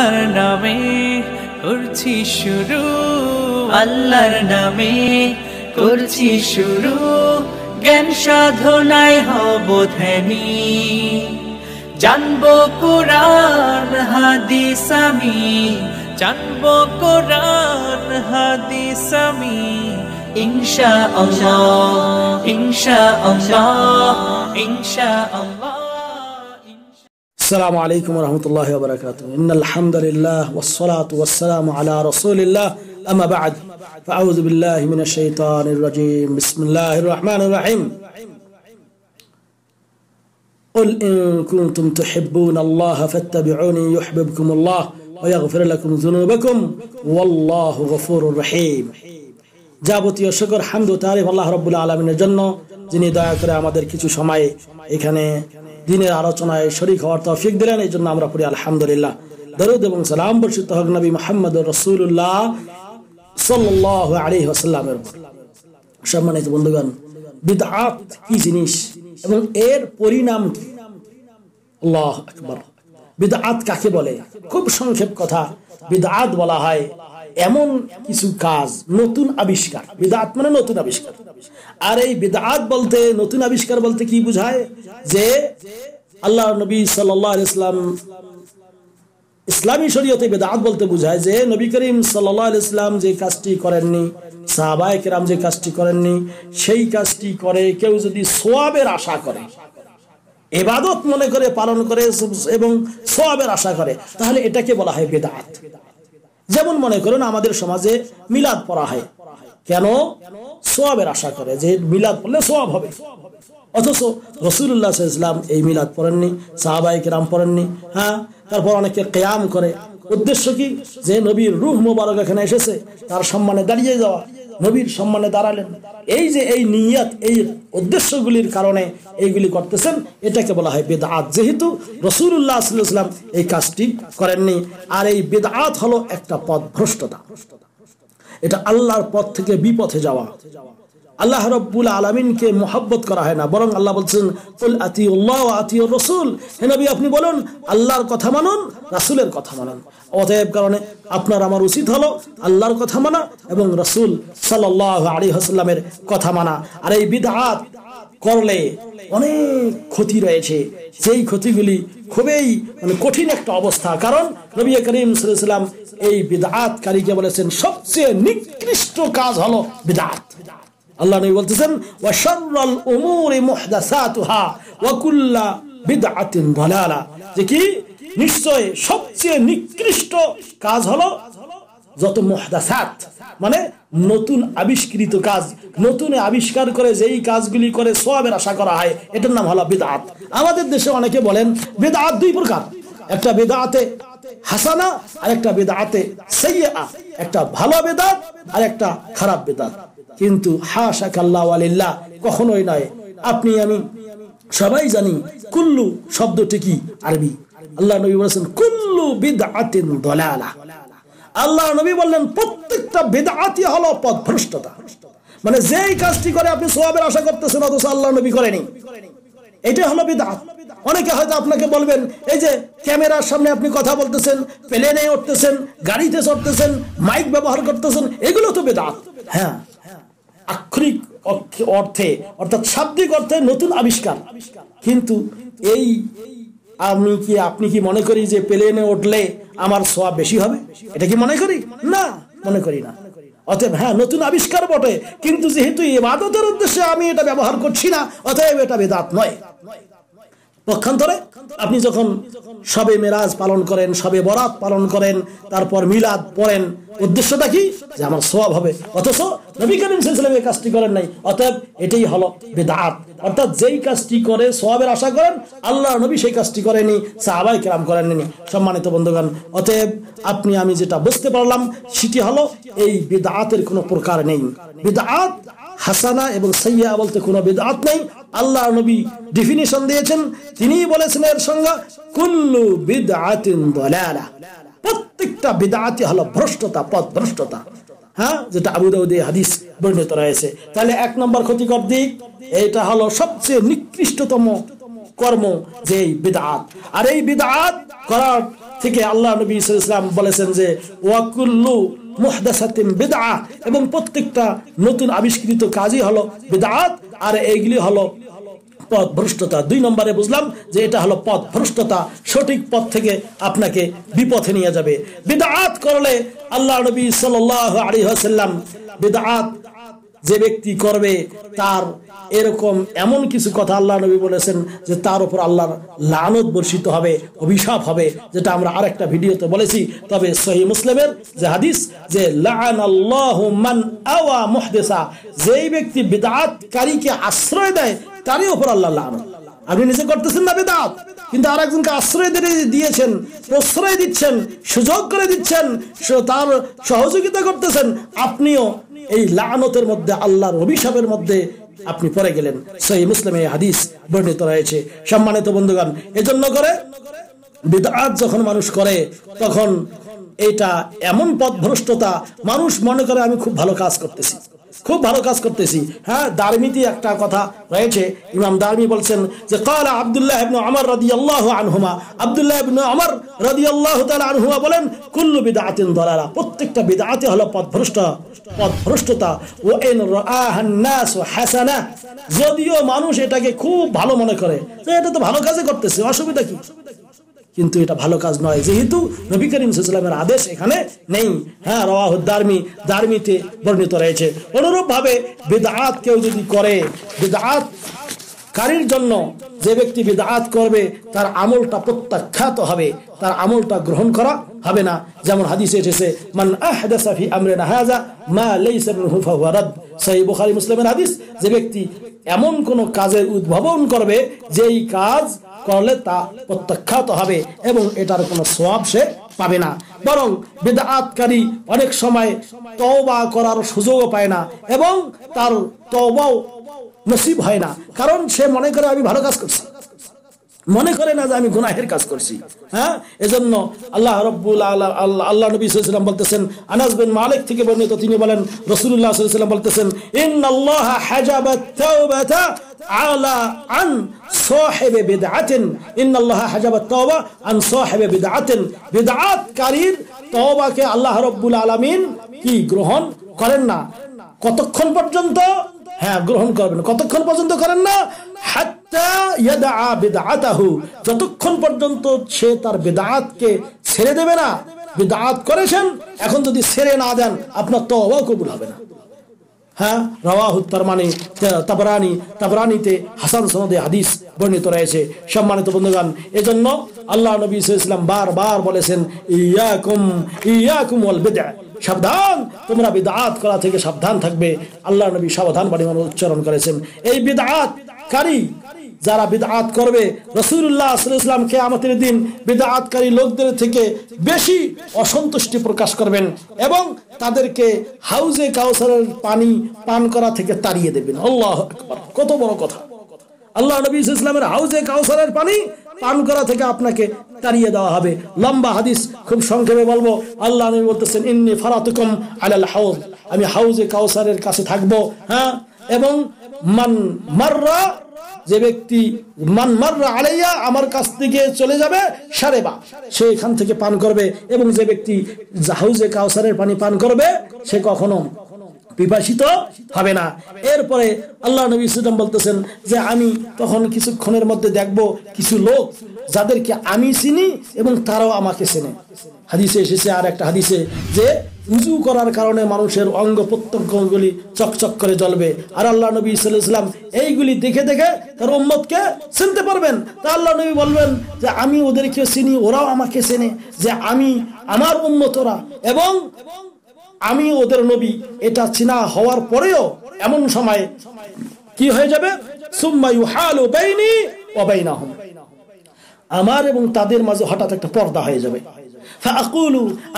আল্লাহর নামে করছি শুরু আল্লাহর নামে করছি শুরু জ্ঞান সাধনায় হব ধ্যানী জানবো কোরআন হাদিস আমি জানবো কোরআন হাদিস আমি ইনশা আল্লাহ ইনশা আল্লাহ ইনশা আল্লাহ السلام عليكم ورحمة الله وبركاته إن الحمد لله والصلاة والسلام على رسول الله أما بعد فأعوذ بالله من الشيطان الرجيم بسم الله الرحمن الرحيم قل إن كنتم تحبون الله فاتبعوني يحببكم الله ويغفر لكم ذنوبكم والله غفور رحيم جابت يا شكر ও তারিফ رب العالمين الجنة জন্য যিনি দয়া করে আমাদের কিছু দিনের আলোচনায় শরীর হওয়ার তফিক দিলেন এই জন্য আমরা পড়ি আলহামদুলিল্লাহ দরুদ এবং সালাম বর্ষিত হক নবী মোহাম্মদ রসুল্লাহ আলী সম্মানিত বন্ধুগণ বিদআত কি জিনিস এবং এর পরিণাম কি আল্লাহ আকবর বিদআত কাকে বলে খুব সংক্ষেপ কথা বিদআত বলা হয় এমন কিছু কাজ নতুন আবিষ্কার বিদাত মানে নতুন আবিষ্কার আর এই বিদাত বলতে নতুন আবিষ্কার বলতে কি বুঝায় যে আল্লাহ নবী সাল্লাম ইসলামী শরীয়তে বেদাত বলতে বুঝায় যে নবী করিম সাল্লাম যে কাজটি করেননি সাহাবা একরাম যে কাজটি করেননি সেই কাজটি করে কেউ যদি সোয়াবের আশা করে এবাদত মনে করে পালন করে এবং সোয়াবের আশা করে তাহলে এটাকে বলা হয় বেদাত যেমন মনে করেন আমাদের সমাজে মিলাদ পড়া হয় কেন সোয়াবের আশা করে যে মিলাদ পড়লে সোয়াব হবে অথচ রসুল্লাহ ইসলাম এই মিলাদ পড়েননি সাহাবাহিক রাম পড়েননি হ্যাঁ তারপর অনেকে কেয়াম করে উদ্দেশ্য কি যে নবীর রুহ মোবারক এখানে এসেছে তার সম্মানে দাঁড়িয়ে যাওয়া নবীর সম্মানে দাঁড়ালেন এই যে এই নিয়াত এই উদ্দেশ্যগুলির কারণে এইগুলি করতেছেন এটাকে বলা হয় বেদাত যেহেতু রসুল্লাহ সাল্লাম এই কাজটি করেননি আর এই বেদাত হলো একটা পথ ভ্রষ্টতা এটা আল্লাহর পথ থেকে বিপথে যাওয়া আল্লাহ রব্বুল আলমিনকে মোহাব্বত করা হয় না বরং আল্লাহ বলছেন ফুল আতি উল্লাহ আতি রসুল হেনবি আপনি বলুন আল্লাহর কথা মানুন রাসুলের কথা মানুন অতএব কারণে আপনার আমার উচিত হলো আল্লাহর কথা মানা এবং রসুল সাল আলী হাসলামের কথা মানা আর এই বিধাত করলে অনেক ক্ষতি রয়েছে সেই ক্ষতিগুলি খুবই মানে কঠিন একটা অবস্থা কারণ নবী করিম সাল্লাম এই বিধাতকারীকে বলেছেন সবচেয়ে নিকৃষ্ট কাজ হলো বিধাত আল্লাহ নবী বলতেছেন ওয়া শাররাল উমুরি মুহদাসাতুহা ওয়া কুল্লু বিদআতিন দালালা যে কি নিশ্চয় সবচেয়ে নিকৃষ্ট কাজ হলো যত মুহদাসাত মানে নতুন আবিষ্কৃত কাজ নতুন আবিষ্কার করে যেই কাজগুলি করে সবের আশা করা হয় এটার নাম হলো বেদাত আমাদের দেশে অনেকে বলেন বেদাত দুই প্রকার একটা বেদাতে হাসানা আর একটা বেদাতে সৈয়া একটা ভালো বেদাত আর একটা খারাপ বেদাত কিন্তু হা কাল্লা আলিল্লাহ কখনোই নয় আপনি আমি সবাই জানি কুল্লু শব্দটি কি আরবি আল্লাহ নবী বলেছেন কুল্লু বিদআতিন দলালা আল্লাহ নবী বললেন প্রত্যেকটা বেদাতি হলো পথ ভ্রষ্টতা মানে যেই কাজটি করে আপনি সোয়াবের আশা করতেছেন অথচ আল্লাহ নবী করেনি এটা হলো বেদাত অনেকে হয়তো আপনাকে বলবেন এই যে ক্যামেরার সামনে আপনি কথা বলতেছেন প্লেনে উঠতেছেন গাড়িতে চড়তেছেন মাইক ব্যবহার করতেছেন এগুলো তো বেদাত হ্যাঁ আক্ষরিক অর্থে অর্থাৎ শাব্দিক অর্থে নতুন আবিষ্কার কিন্তু এই আমি কি আপনি কি মনে করি যে প্লেনে উঠলে আমার সোয়া বেশি হবে এটা কি মনে করি না মনে করি না অতএব হ্যাঁ নতুন আবিষ্কার বটে কিন্তু যেহেতু ইবাদতের উদ্দেশ্যে আমি এটা ব্যবহার করছি না অতএব এটা বেদাত নয় পক্ষান্তরে আপনি যখন সবে মেরাজ পালন করেন সবে বরাত পালন করেন তারপর মিলাদ পড়েন উদ্দেশ্যটা কি যে আমার সব হবে অথচ নবী করিম সাল্লাম এই কাজটি করেন নাই অতএব এটাই হলো বেদাত অর্থাৎ যেই কাজটি করে সোয়াবের আশা করেন আল্লাহ নবী সেই কাজটি করেনি সাহাবাই কেরাম করেননি সম্মানিত বন্ধুগণ অতএব আপনি আমি যেটা বুঝতে পারলাম সেটি হলো এই বেদাতের কোনো প্রকার নেই বেদাত হাসানা এবং সাইয়া বলতে কোনো বেদাত নেই আল্লাহ নবী ডিফিনিশন দিয়েছেন তিনি বলেছেন এর সঙ্গে কুল্লু বিদআতিন দালালা প্রত্যেকটা বিদআতি হলো ভ্রষ্টতা পথ ভ্রষ্টতা হ্যাঁ যেটা আবু দাউদে হাদিস বর্ণিত রয়েছে তাহলে এক নম্বর ক্ষতিকর দিক এটা হলো সবচেয়ে নিকৃষ্টতম কর্ম যে বিদআত আর এই বিদআত করার থেকে আল্লাহ নবী ইসলাম বলেছেন যে ওয়াকুল্লু মোহদাসাতিম বেদা এবং প্রত্যেকটা নতুন আবিষ্কৃত কাজই হলো বেদাত আর এইগুলি হলো পথ ভ্রষ্টতা দুই নম্বরে বুঝলাম যে এটা হলো পথ ভ্রষ্টতা সঠিক পথ থেকে আপনাকে বিপথে নিয়ে যাবে বেদাত করলে আল্লাহ নবী সাল আলী হাসাল্লাম বেদাত যে ব্যক্তি করবে তার এরকম এমন কিছু কথা আল্লাহ নবী বলেছেন যে তার উপর আল্লাহর লানত বর্ষিত হবে অভিশাপ হবে যেটা আমরা আরেকটা ভিডিওতে বলেছি তবে সহি মুসলিমের যে হাদিস যে লান মান মুহদেসা যেই ব্যক্তি বেদাতকারীকে আশ্রয় দেয় তারই উপর আল্লাহ লানত আপনি নিজে করতেছেন না বেদাত কিন্তু আর একজনকে আশ্রয় দিয়েছেন প্রশ্রয় দিচ্ছেন সুযোগ করে দিচ্ছেন তার সহযোগিতা করতেছেন আপনিও এই লানতের মধ্যে আল্লাহর অভিশাপের মধ্যে আপনি পরে গেলেন সেই এই হাদিস বর্ণিত রয়েছে সম্মানিত বন্ধুগান এজন্য করে বিদাত যখন মানুষ করে তখন এটা এমন পথভ্রষ্টতা মানুষ মনে করে আমি খুব ভালো কাজ করতেছি খুব ভালো কাজ করতেছি হ্যাঁ দার্মিতে একটা কথা রয়েছে ইমাম দার্মি বলছেন যে কালা আবদুল্লাহ ইবনু আমর রাদিয়াল্লাহু আনহুমা আবদুল্লাহ ইবনু আমর রাদিয়াল্লাহু তাআলা আনহুমা বলেন কুল্লু বিদআতিন দালালা প্রত্যেকটা বিদআতে হলো পথভ্রষ্ট পথভ্রষ্টতা ও ইন রাআহান নাস হাসানা যদিও মানুষ এটাকে খুব ভালো মনে করে যে এটা তো ভালো কাজে করতেছে অসুবিধা কি কিন্তু এটা ভালো কাজ নয় যেহেতু নবী করিম সাল্লামের আদেশ এখানে নেই হ্যাঁ রওয়াহ দার্মি দার্মিতে বর্ণিত রয়েছে অনুরূপভাবে বেদাত কেউ যদি করে বেদাত কারির জন্য যে ব্যক্তি বেদাত করবে তার আমলটা প্রত্যাখ্যাত হবে তার আমলটা গ্রহণ করা হবে না যেমন হাদিসে এসেছে মান আহদাসা ফি না হাজা মা লাইসা মিনহু ফাহুয়া রাদ সাহি বুখারি মুসলিমের হাদিস যে ব্যক্তি এমন কোনো কাজের উদ্ভাবন করবে যেই কাজ করলে তা প্রত্যাখ্যাত হবে এবং এটার কোনো সব সে পাবে না বরং বেদাৎকারী অনেক সময় তওবা করার সুযোগও পায় না এবং তার তওবাও নসিব হয় না কারণ সে মনে করে আমি ভালো কাজ করছি মনে করে না যে আমি গুনাহের কাজ করছি হ্যাঁ এজন্য আল্লাহ রব্বুল আল্লাহ আল্লাহ নবী সাল্লাম বলতেছেন আনাস বিন মালিক থেকে বর্ণিত তিনি বলেন রসুল্লাহ সাল্লাম বলতেছেন ইন আল্লাহ হাজাবাত আলা আন সাহেবে বিদআতিন ইন হাজাবাত তাওবা আন সাহেবে বিদআতিন আল্লাহ রব্বুল আলামিন কি গ্রহণ করেন না কতক্ষণ পর্যন্ত হ্যাঁ গ্রহণ করবেন কতক্ষণ পর্যন্ত করেন না যতক্ষণ পর্যন্ত সে তার বেদাতকে ছেড়ে দেবে না বেদাত করেছেন এখন যদি ছেড়ে না দেন আপনার তো অবাক কবুল হবে না হ্যাঁ রাওয়াহুত্তার মানে তাবরানি তাবরানিতে হাসান সনদে হাদিস বর্ণিত রয়েছে সম্মানিত বন্ধুগান এজন্য আল্লাহ নবী ইসলাম বার বলেছেন ইয়াকুম ইয়াকুম বেদা সাবধান তোমরা বিদাত করা থেকে সাবধান থাকবে আল্লাহ নবী সাবধান বাণী উচ্চারণ করেছেন এই বিদাত কারি যারা বিদাত করবে রসুল্লাহ ইসলাম আমাদের দিন বিদাতকারী লোকদের থেকে বেশি অসন্তুষ্টি প্রকাশ করবেন এবং তাদেরকে হাউজে কাউসারের পানি পান করা থেকে তাড়িয়ে দেবেন আল্লাহ কত বড় কথা আল্লাহ নবী ইসলামের হাউজে কাউসারের পানি পান করা থেকে আপনাকে তাড়িয়ে দেওয়া হবে লম্বা হাদিস খুব সংক্ষেপে বলবো আল্লাহ নবী বলতেছেন ইন্নি ফারাতুকুম আলাল হাউজ আমি হাউজে কাউসারের কাছে থাকবো হ্যাঁ এবং মান মাররা যে ব্যক্তি মান মাররা আলাইয়া আমার কাছ থেকে চলে যাবে সারে বা সে এখান থেকে পান করবে এবং যে ব্যক্তি হাউজে কাউসারের পানি পান করবে সে কখনো বিভাষিত হবে না এরপরে আল্লাহ নবী ইসলাম বলতেছেন যে আমি তখন কিছুক্ষণের মধ্যে দেখব কিছু লোক যাদেরকে আমি চিনি এবং তারাও আমাকে চেনে হাদিসে এসেছে আর একটা হাদিসে যে উজু করার কারণে মানুষের অঙ্গ প্রত্যঙ্গগুলি চকচক করে জ্বলবে আর আল্লাহ নবী ইসলাম এইগুলি দেখে দেখে তার উম্মতকে চিনতে পারবেন তা আল্লাহ নবী বলবেন যে আমি ওদেরকে চিনি ওরাও আমাকে চেনে যে আমি আমার উম্মতরা এবং আমি ওদের নবী এটা চিনা হওয়ার পরেও এমন সময় কি হয়ে যাবে আমার এবং তাদের মাঝে হঠাৎ একটা পর্দা হয়ে যাবে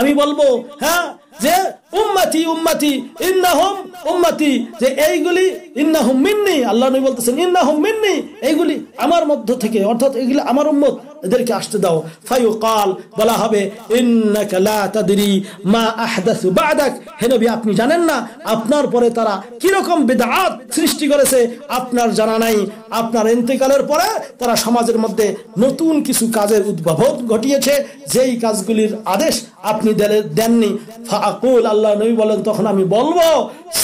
আমি বলবো হ্যাঁ যে উম্মাতি উম্মাতি ইন্নাহুম উম্মাতি যে এইগুলি ইন্নাহুম মিন্নি আল্লাহ নবী বলতেছেন ইন্নাহুম মিন্নি এইগুলি আমার মধ্য থেকে অর্থাৎ এগুলি আমার উম্মত এদেরকে আসতে দাও ফায়ুকাল বলা হবে ইন্নাকা লা তাদরি মা আহদাসু বাদাক হে নবী আপনি জানেন না আপনার পরে তারা কি রকম বিদআত সৃষ্টি করেছে আপনার জানা নাই আপনার ইন্তেকালের পরে তারা সমাজের মধ্যে নতুন কিছু কাজের উদ্ভাবক ঘটিয়েছে যেই কাজগুলির আদেশ আপনি দেননি ফাকুল আল্লাহ আল্লাহ নবী বলেন তখন আমি বলবো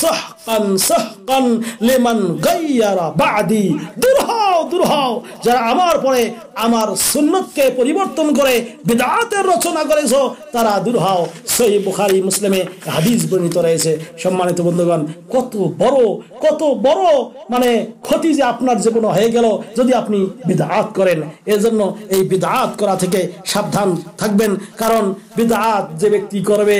সহ হাক্কান লেমান গাইয়ারা বাদি দূর হও যারা আমার পরে আমার সুন্নতকে পরিবর্তন করে বিদাতের রচনা করেছ তারা দূর সেই বুখারি মুসলিমে হাদিস বর্ণিত রয়েছে সম্মানিত বন্ধুগণ কত বড় কত বড় মানে ক্ষতি যে আপনার জীবনে হয়ে গেল যদি আপনি বিদাত করেন এজন্য এই বিদাত করা থেকে সাবধান থাকবেন কারণ বিদাত যে ব্যক্তি করবে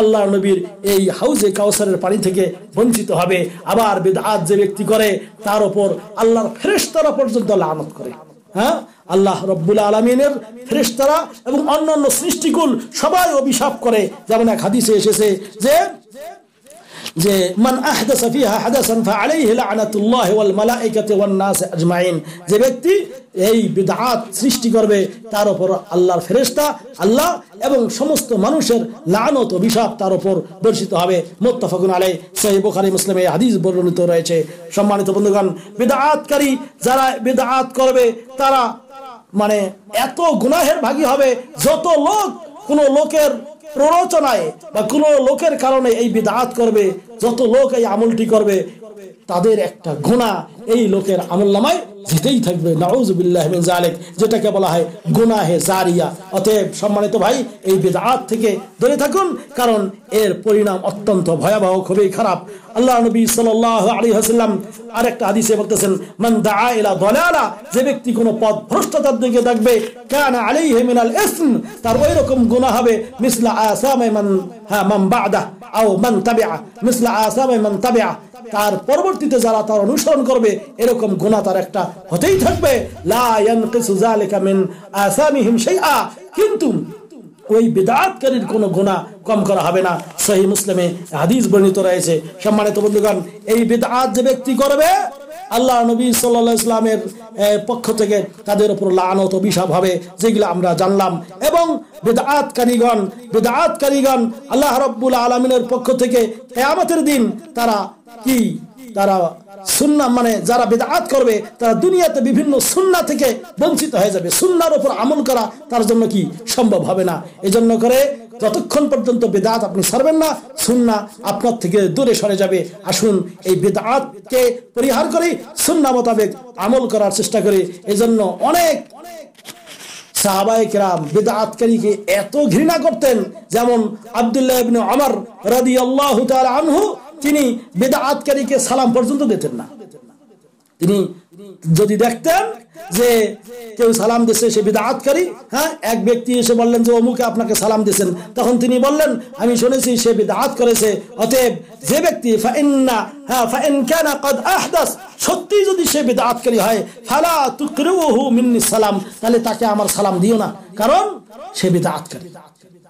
আল্লাহ নবীর এই হাউজে কাউসারের পানি থেকে বঞ্চিত বঞ্চিত হবে আবার বেদাত যে ব্যক্তি করে তার ওপর আল্লাহর ফেরেস্তারা পর্যন্ত লানত করে হ্যাঁ আল্লাহ রব্বুল আলমিনের ফেরেস্তারা এবং অন্যান্য সৃষ্টিকুল সবাই অভিশাপ করে যেমন এক হাদিসে এসেছে যে যে মান আহদাসা ফিহা হাদাসান ফাআলাইহি লাআনাতুল্লাহি ওয়াল মালাঈকাতি ওয়ান নাস আজমাইন যে ব্যক্তি এই বিদাত সৃষ্টি করবে তার উপর আল্লাহর ফেরেস্তা আল্লাহ এবং সমস্ত মানুষের লানত অভিশাপ তার উপর বর্ষিত হবে মোত্তাফাকুন আলে সহি বোখারি মুসলিম এই হাদিস বর্ণিত রয়েছে সম্মানিত বন্ধুগণ বেদাতকারী যারা বেদাত করবে তারা মানে এত গুনাহের ভাগি হবে যত লোক কোন লোকের প্ররোচনায় বা কোন লোকের কারণে এই বিদাত করবে যত লোক এই আমলটি করবে তাদের একটা গুণা এই লোকের আমল নামায় যেটাই থাকবে নাউজুবিল্লাহ মিন জালেক যেটাকে বলা হয় গুনাহে জারিয়া অতএব সম্মানিত ভাই এই বেদাত থেকে দূরে থাকুন কারণ এর পরিণাম অত্যন্ত ভয়াবহ খুবই খারাপ আল্লাহ নবী সাল্লাল্লাহু আলাইহি ওয়াসাল্লাম আরেকটা হাদিসে বলতেছেন মান দাআ ইলা দালালা যে ব্যক্তি কোনো পথ ভ্রষ্টতার দিকে থাকবে কানা আলাইহি মিনাল ইসম তার ওই রকম গুনাহ হবে মিসলা আসামাই মান হ্যাঁ, তার পরবর্তীতে যারা তার অনুসরণ করবে এরকম তার একটা হতেই থাকবে কিন্তু ওই বেদাতকারীর কোনো গুণা কম করা হবে না সেই মুসলিমে হাদিস বর্ণিত রয়েছে সম্মানিত বন্ধুগণ এই বেদাত যে ব্যক্তি করবে আল্লাহ নবী সাল্লা ইসলামের পক্ষ থেকে তাদের উপর লানত অভিশাপ হবে যেগুলো আমরা জানলাম এবং বেদাত কারিগণ আল্লাহ রব্বুল আলমিনের পক্ষ থেকে হেয়ামতের দিন তারা কি তারা সুন্না মানে যারা বেদাত করবে তারা দুনিয়াতে বিভিন্ন সুন্না থেকে বঞ্চিত হয়ে যাবে সুন্নার উপর আমল করা তার জন্য কি সম্ভব হবে না এজন্য করে যতক্ষণ পর্যন্ত বেদাত আপনি সারবেন না সুন্না আপনার থেকে দূরে সরে যাবে আসুন এই বেদাতকে পরিহার করে সুন্না মোতাবেক আমল করার চেষ্টা করে এজন্য অনেক সাহাবাইকরাম বেদাতকারীকে এত ঘৃণা করতেন যেমন আবদুল্লাহ আমার রাদি আল্লাহ আনহু তিনি বেদাৎকারীকে সালাম পর্যন্ত দিতেন না তিনি যদি দেখতেন যে কেউ সালাম দিচ্ছে সে বিদাহাতকারী হ্যাঁ এক ব্যক্তি এসে বললেন যে অমুকে আপনাকে সালাম দিয়েছেন তখন তিনি বললেন আমি শুনেছি সে বিদাহাত করেছে অতএব যে ব্যক্তি ফাইন্না হ্যাঁ ফাইন কেন কদ আহদাস সত্যি যদি সে বিদাহাতকারী হয় ফালা তুকরু মিন্নি সালাম তাহলে তাকে আমার সালাম দিও না কারণ সে বিদাহাতকারী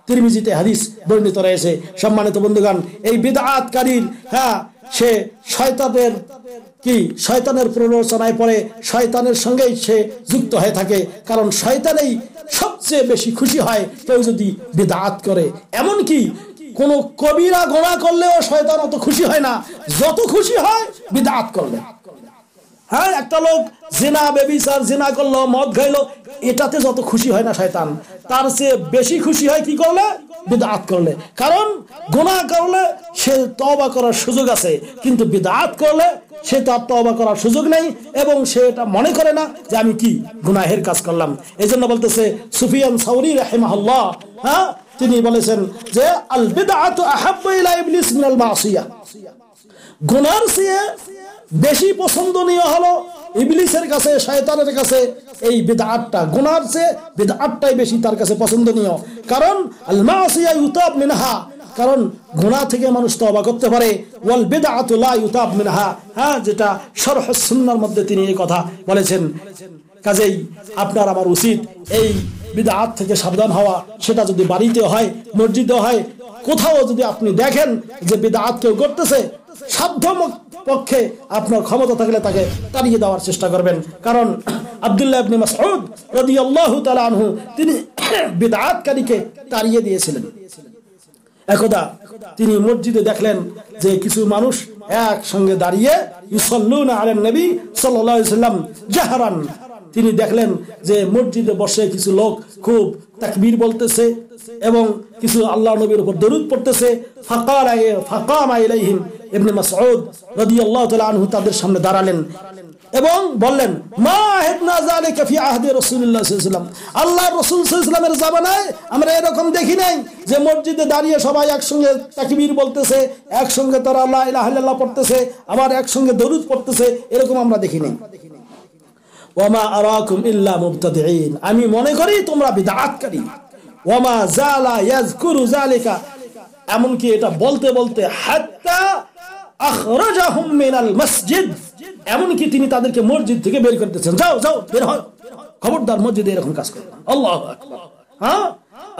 তিরমিজিতে হাদিস বর্ণিত রয়েছে সম্মানিত বন্ধুগণ এই বিদাতকারীর হ্যাঁ সে শয়তানের কি শয়তানের প্ররোচনায় পড়ে শয়তানের সঙ্গেই সে যুক্ত হয়ে থাকে কারণ শয়তানেই সবচেয়ে বেশি খুশি হয় কেউ যদি বিদাত করে এমন কি কোন কবিরা গোড়া করলেও শয়তান অত খুশি হয় না যত খুশি হয় বিদাত করলে হ্যাঁ একটা লোক জিনা বেবি বেবিচার জিনা করলো মদ খাইলো এটাতে যত খুশি হয় না শয়তান তার চেয়ে বেশি খুশি হয় কি করলে বিদাত করলে কারণ গোনা করলে সে তবা করার সুযোগ আছে কিন্তু বিদাত করলে সে তার তবা করার সুযোগ নেই এবং সে এটা মনে করে না যে আমি কি গুনাহের কাজ করলাম এই জন্য বলতেছে সুফিয়ান সাউরি রাহেমাহল্লাহ হ্যাঁ তিনি বলেছেন যে আল বিদাত আহাব্বাইলা ইবলিস মিনাল মাসিয়া গুনার চেয়ে বেশি পছন্দনীয় হলো ইবলিসের কাছে শয়তানের কাছে এই বেদাআতটা গুনার চেয়ে বেদাআতটাই বেশি তার কাছে পছন্দনীয় কারণ আল মাসিয়া ইউতাব মিনহা কারণ ঘোড়া থেকে মানুষ তবা করতে পারে ওয়াল বেদাআতু লা ইউতাব মিনহা হ্যাঁ যেটা শরহ মধ্যে তিনি এই কথা বলেছেন কাজেই আপনার আমার উচিত এই বিদা আত থেকে সাবধান হওয়া সেটা যদি বাড়িতে হয় মসজিদে হয় কোথাও যদি আপনি দেখেন যে বিদা আত কেউ করতেছে সাধ্য পক্ষে আপনার ক্ষমতা থাকলে তাকে তাড়িয়ে দেওয়ার চেষ্টা করবেন কারণ আব্দুল্লাহ আনহু তিনি বেদাৎকারীকে তাড়িয়ে দিয়েছিলেন একদা তিনি মসজিদে দেখলেন যে কিছু মানুষ একসঙ্গে দাঁড়িয়ে তিনি দেখলেন যে মসজিদে বসে কিছু লোক খুব তাকবীর বলতেছে এবং কিছু আল্লাহ নবীর উপর দরুদ পড়তেছে ফাঁকা ফাঁকা মাইলাইহিম ইবনে মাসউদ রাদিয়াল্লাহু তাআলা আনহু তাদের সামনে দাঁড়ালেন এবং বললেন মা হেদনা যালিকা ফি আহদি রাসূলুল্লাহ সাল্লাল্লাহু আলাইহি আল্লাহ রাসূল সাল্লাল্লাহু আলাইহি জামানায় আমরা এরকম দেখি নাই যে মসজিদে দাঁড়িয়ে সবাই একসঙ্গে তাকবীর বলতেছে একসঙ্গে তারা লা ইলাহা ইল্লাল্লাহ পড়তেছে আবার একসঙ্গে দরুদ পড়তেছে এরকম আমরা দেখি নাই ওয়ামা আরাকুম ইল্লা মুবতাদিঈন আমি মনে করি তোমরা বিদআতকারী ওয়ামা জালা ইয়াযকুরু যালিকা এমনকি এটা বলতে বলতে হাত্তা আখরাজাহুম মিনাল মসজিদ এমনকি তিনি তাদেরকে মসজিদ থেকে বের করতেছেন যাও যাও বের হও খবরদার মসজিদে এরকম কাজ করো আল্লাহ হ্যাঁ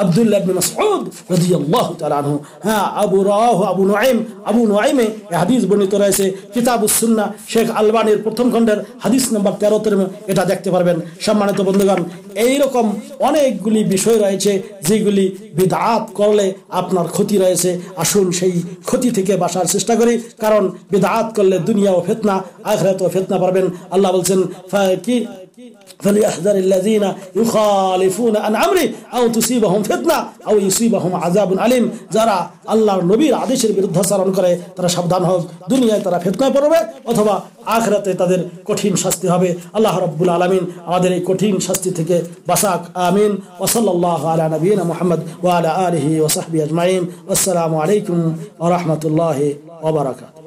আবদুল্লাহ ইবনে মাসউদ রাদিয়াল্লাহু তাআলা আনহু হ্যাঁ আবু রাহ আবু নুআইম আবু নুআইমে এই হাদিস বর্ণিত রয়েছে কিতাবুস সুন্নাহ শেখ আলবানির প্রথম খণ্ডের হাদিস নাম্বার 13 তে এটা দেখতে পারবেন সম্মানিত বন্ধুগণ এই রকম অনেকগুলি বিষয় রয়েছে যেগুলি বিদআত করলে আপনার ক্ষতি রয়েছে আসুন সেই ক্ষতি থেকে বাঁচার চেষ্টা করি কারণ বিদআত করলে দুনিয়া ও ফিতনা আখিরাত ও ফিতনা পারবেন আল্লাহ বলছেন কি فليحذر الذين يخالفون عن عمري أو تصيبهم فتنة أو يصيبهم عذاب عليم زارا الله نبي عدشر برده سران كره ترى شبدان هوف دنيا ترى فتنة بروبه وثبا آخرة تدر كتين شستي هبه الله رب العالمين عدر كتين شستي تك بساك آمين وصلى الله على نبينا محمد وعلى آله وصحبه أجمعين والسلام عليكم ورحمة الله وبركاته